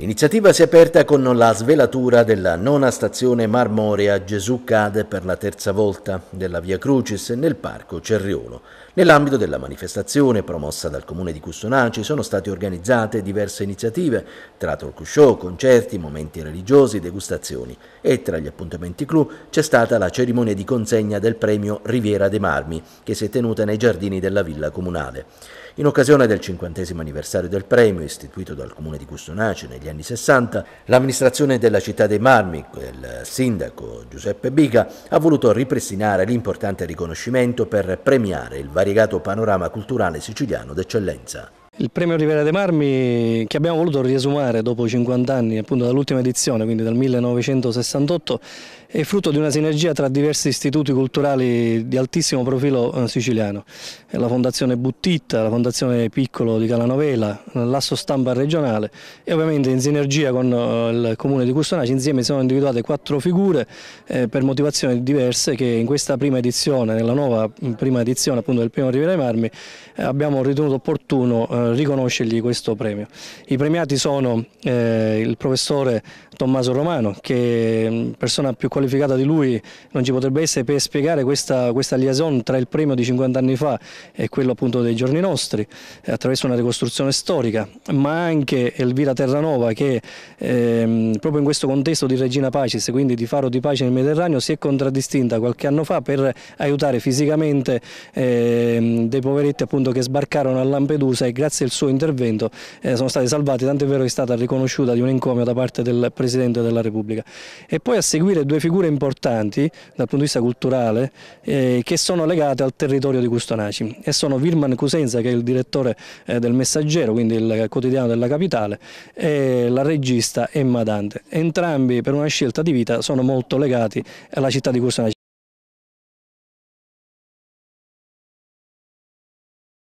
L'iniziativa si è aperta con la svelatura della nona stazione marmorea Gesù cade per la terza volta della Via Crucis nel parco Cerriolo. Nell'ambito della manifestazione promossa dal comune di Custonaci sono state organizzate diverse iniziative tra talk show, concerti, momenti religiosi, degustazioni e tra gli appuntamenti clou c'è stata la cerimonia di consegna del premio Riviera dei Marmi che si è tenuta nei giardini della villa comunale. In occasione del 50 anniversario del premio istituito dal comune di Custonaci negli degli anni 60, l'amministrazione della città dei Marmi, il sindaco Giuseppe Biga, ha voluto ripristinare l'importante riconoscimento per premiare il variegato panorama culturale siciliano d'eccellenza. Il premio Rivera dei Marmi che abbiamo voluto riesumare dopo 50 anni appunto dall'ultima edizione, quindi dal 1968, è frutto di una sinergia tra diversi istituti culturali di altissimo profilo eh, siciliano, la Fondazione Buttitta, la Fondazione Piccolo di Calanovela, l'Asso Stampa regionale e ovviamente in sinergia con eh, il Comune di Custonaci insieme sono individuate quattro figure eh, per motivazioni diverse che in questa prima edizione, nella nuova prima edizione appunto del premio Rivera dei Marmi, abbiamo ritenuto opportuno riconoscergli questo premio. I premiati sono eh, il professore Tommaso Romano, che mm, persona più qualificata di lui non ci potrebbe essere per spiegare questa, questa liaison tra il premio di 50 anni fa e quello appunto dei giorni nostri, eh, attraverso una ricostruzione storica, ma anche Elvira Terranova che ehm, proprio in questo contesto di Regina Pacis, quindi di faro di pace nel Mediterraneo, si è contraddistinta qualche anno fa per aiutare fisicamente ehm, dei poveretti appunto che sbarcarono a Lampedusa e grazie grazie al suo intervento eh, sono stati salvati, tant'è vero che è stata riconosciuta di un encomio da parte del Presidente della Repubblica. E poi a seguire due figure importanti dal punto di vista culturale eh, che sono legate al territorio di Custonaci e sono Virman Cusenza che è il direttore eh, del Messaggero, quindi il quotidiano della capitale, e la regista Emma Dante. Entrambi per una scelta di vita sono molto legati alla città di Custonaci.